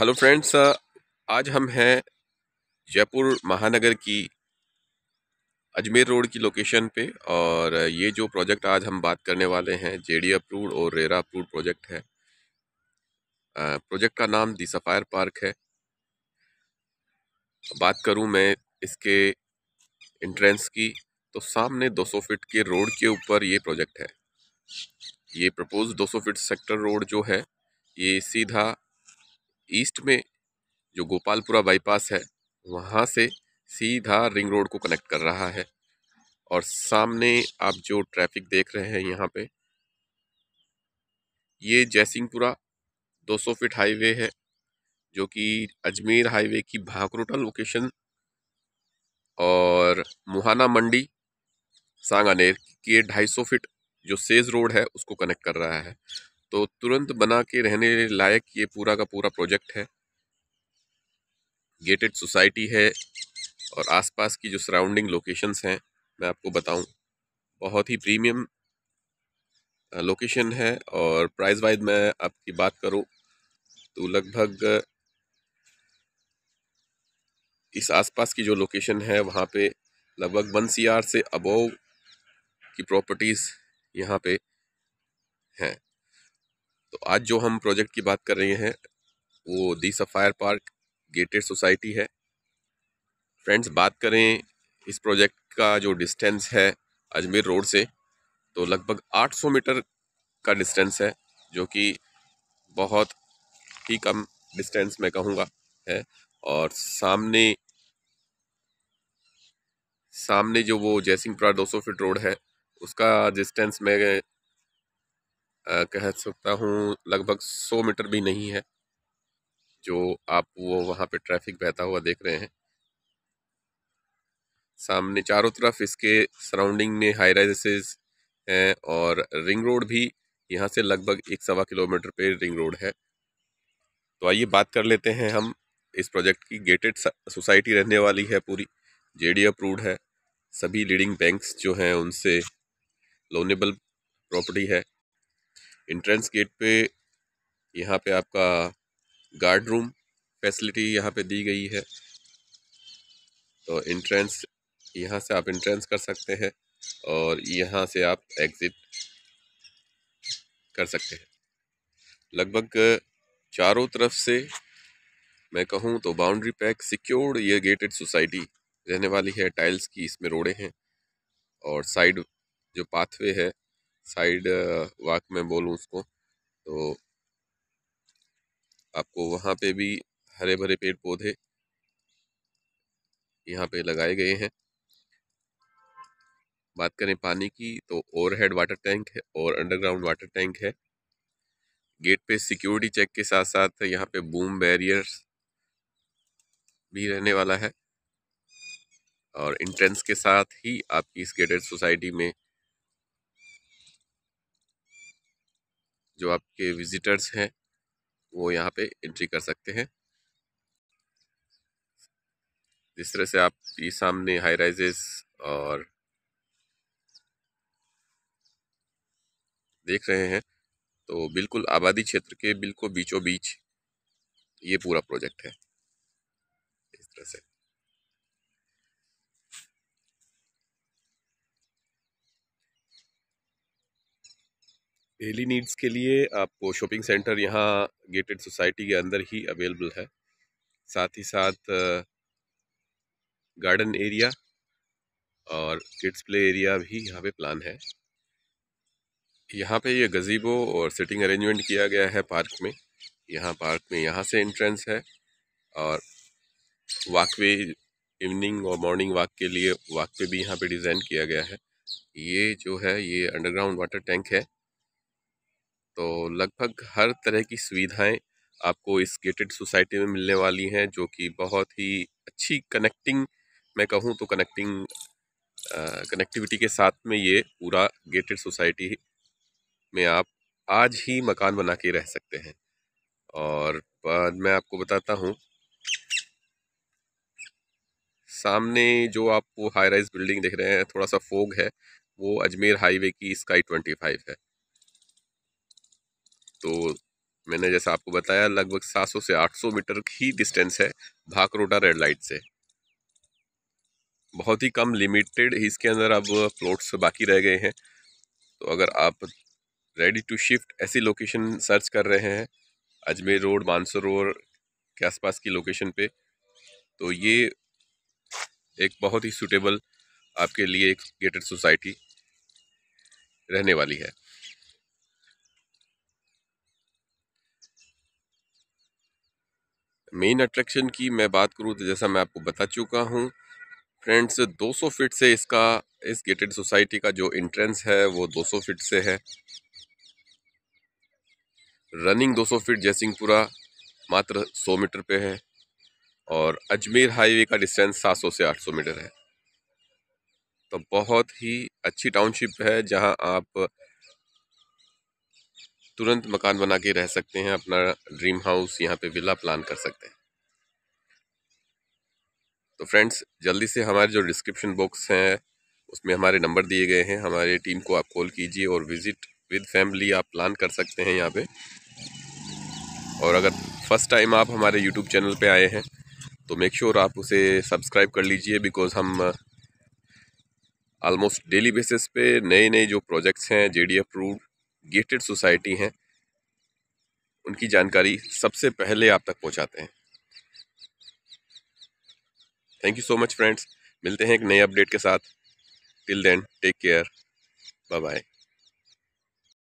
hello friends uh, आज हम हैं जयपुर महानगर की अजमेर रोड की लोकेशन पे और ये जो प्रोजेक्ट आज हम बात करने वाले हैं जेडी अप्रूव और रेरा अप्रूव प्रोजेक्ट है प्रोजेक्ट का नाम दी सफ़ायर पार्क है बात करूं मैं इसके इंट्रेंस की तो सामने 200 फीट के रोड के ऊपर ये प्रोजेक्ट है ये प्रपोज 200 फीट सेक्टर रोड जो है ये सीधा ईस्ट में जो गोपालपुरा बाईपास है वहाँ से सीधा रिंग रोड को कनेक्ट कर रहा है और सामने आप जो ट्रैफिक देख रहे हैं यहाँ पे ये जयसिंहपुरा 200 फीट हाईवे है जो कि अजमेर हाईवे की भाकरोटा लोकेशन और मुहाना मंडी सांगानेर के 250 फीट जो सेज रोड है उसको कनेक्ट कर रहा है तो तुरंत बना के रहने लायक ये पूरा का पूरा प्रोजेक्ट है गेटेड सोसाइटी है और आसपास की जो सराउंडिंग लोकेशंस हैं मैं आपको बताऊं बहुत ही प्रीमियम लोकेशन है और प्राइस वाइज मैं आपकी बात करूं तो लगभग इस आसपास की जो लोकेशन है वहाँ पे लगभग वन सी से अबोव की प्रॉपर्टीज़ यहाँ पे हैं आज जो हम प्रोजेक्ट की बात कर रहे हैं वो the Sapphire Park gated society है फ्रेंड्स बात करें इस प्रोजेक्ट का जो डिस्टेंस है अजमेर रोड से तो लगभग 800 मीटर का डिस्टेंस है जो कि बहुत ही कम डिस्टेंस मैं कहूँगा है और सामने सामने जो वो जयसिंहपुरा 200 फीट रोड है उसका डिस्टेंस मैं कह सकता हूँ लगभग सौ मीटर भी नहीं है जो आप वो वहाँ पे ट्रैफिक बहता हुआ देख रहे हैं सामने चारों तरफ इसके सराउंडिंग में हाई राइजेसेस हैं और रिंग रोड भी यहाँ से लगभग एक सवा किलोमीटर पे रिंग रोड है तो आइए बात कर लेते हैं हम इस प्रोजेक्ट की गेटेड सोसाइटी रहने वाली है पूरी जेडी अप्रूव्ड है सभी लीडिंग बैंक्स जो हैं उनसे लोनेबल प्रॉपर्टी है इंट्रेंस गेट पे यहाँ पे आपका गार्ड रूम फैसिलिटी यहाँ पे दी गई है तो इंट्रेंस यहाँ से आप इंट्रेंस कर सकते हैं और यहाँ से आप एग्ज़िट कर सकते हैं लगभग चारों तरफ से मैं कहूँ तो बाउंड्री पैक सिक्योर्ड ये गेटेड सोसाइटी रहने वाली है टाइल्स की इसमें रोड़े हैं और साइड जो पाथवे है साइड वाक में बोलूँ उसको तो आपको वहाँ पे भी हरे भरे पेड़ पौधे यहाँ पे लगाए गए हैं बात करें पानी की तो ओवरहेड वाटर टैंक है और अंडरग्राउंड वाटर टैंक है गेट पे सिक्योरिटी चेक के साथ साथ यहाँ पे बूम बैरियर्स भी रहने वाला है और इंट्रेंस के साथ ही आपकी इस गेटेड सोसाइटी में जो आपके विज़िटर्स हैं वो यहाँ पे एंट्री कर सकते हैं जिस तरह से आप ये सामने हाई राइजेस और देख रहे हैं तो बिल्कुल आबादी क्षेत्र के बिल्कुल बीचों बीच ये पूरा प्रोजेक्ट है इस तरह से डेली नीड्स के लिए आपको शॉपिंग सेंटर यहाँ गेटेड सोसाइटी के अंदर ही अवेलेबल है साथ ही साथ गार्डन एरिया और किड्स प्ले एरिया भी यहाँ पे प्लान है यहाँ पे ये गजीबो और सिटिंग अरेंजमेंट किया गया है पार्क में यहाँ पार्क में यहाँ से एंट्रेंस है और वाकवे इवनिंग और मॉर्निंग वॉक के लिए पे भी यहाँ पे डिज़ाइन किया गया है ये जो है ये अंडरग्राउंड वाटर टैंक है तो लगभग हर तरह की सुविधाएं आपको इस गेटेड सोसाइटी में मिलने वाली हैं जो कि बहुत ही अच्छी कनेक्टिंग मैं कहूँ तो कनेक्टिंग कनेक्टिविटी के साथ में ये पूरा गेटेड सोसाइटी में आप आज ही मकान बना के रह सकते हैं और मैं आपको बताता हूँ सामने जो आप वो हाई राइज बिल्डिंग देख रहे हैं थोड़ा सा फोग है वो अजमेर हाईवे की स्काई ट्वेंटी फाइव है तो मैंने जैसा आपको बताया लगभग 700 से 800 मीटर ही डिस्टेंस है भाकरोटा रेड लाइट से बहुत ही कम लिमिटेड इसके अंदर अब प्लॉट्स बाकी रह गए हैं तो अगर आप रेडी टू शिफ्ट ऐसी लोकेशन सर्च कर रहे हैं अजमेर रोड मानसरोवर के आसपास की लोकेशन पे तो ये एक बहुत ही सूटेबल आपके लिए एक गेटेड सोसाइटी रहने वाली है मेन अट्रैक्शन की मैं बात करूँ तो जैसा मैं आपको बता चुका हूँ फ्रेंड्स 200 फीट से इसका इस गेटेड सोसाइटी का जो इंट्रेंस है वो 200 फीट से है रनिंग 200 फीट जयसिंहपुरा मात्र 100 मीटर पे है और अजमेर हाईवे का डिस्टेंस 700 से 800 मीटर है तो बहुत ही अच्छी टाउनशिप है जहां आप तुरंत मकान बना के रह सकते हैं अपना ड्रीम हाउस यहाँ पे विला प्लान कर सकते हैं तो फ्रेंड्स जल्दी से हमारे जो डिस्क्रिप्शन बॉक्स हैं उसमें हमारे नंबर दिए गए हैं हमारे टीम को आप कॉल कीजिए और विज़िट विद फैमिली आप प्लान कर सकते हैं यहाँ पे और अगर फर्स्ट टाइम आप हमारे यूट्यूब चैनल पे आए हैं तो मेक श्योर sure आप उसे सब्सक्राइब कर लीजिए बिकॉज़ हम ऑलमोस्ट डेली बेसिस पे नए नए जो प्रोजेक्ट्स हैं J D approved gated society हैं उनकी जानकारी सबसे पहले आप तक पहुंचाते हैं thank you so much friends मिलते हैं एक नए अपडेट के साथ till then take care bye bye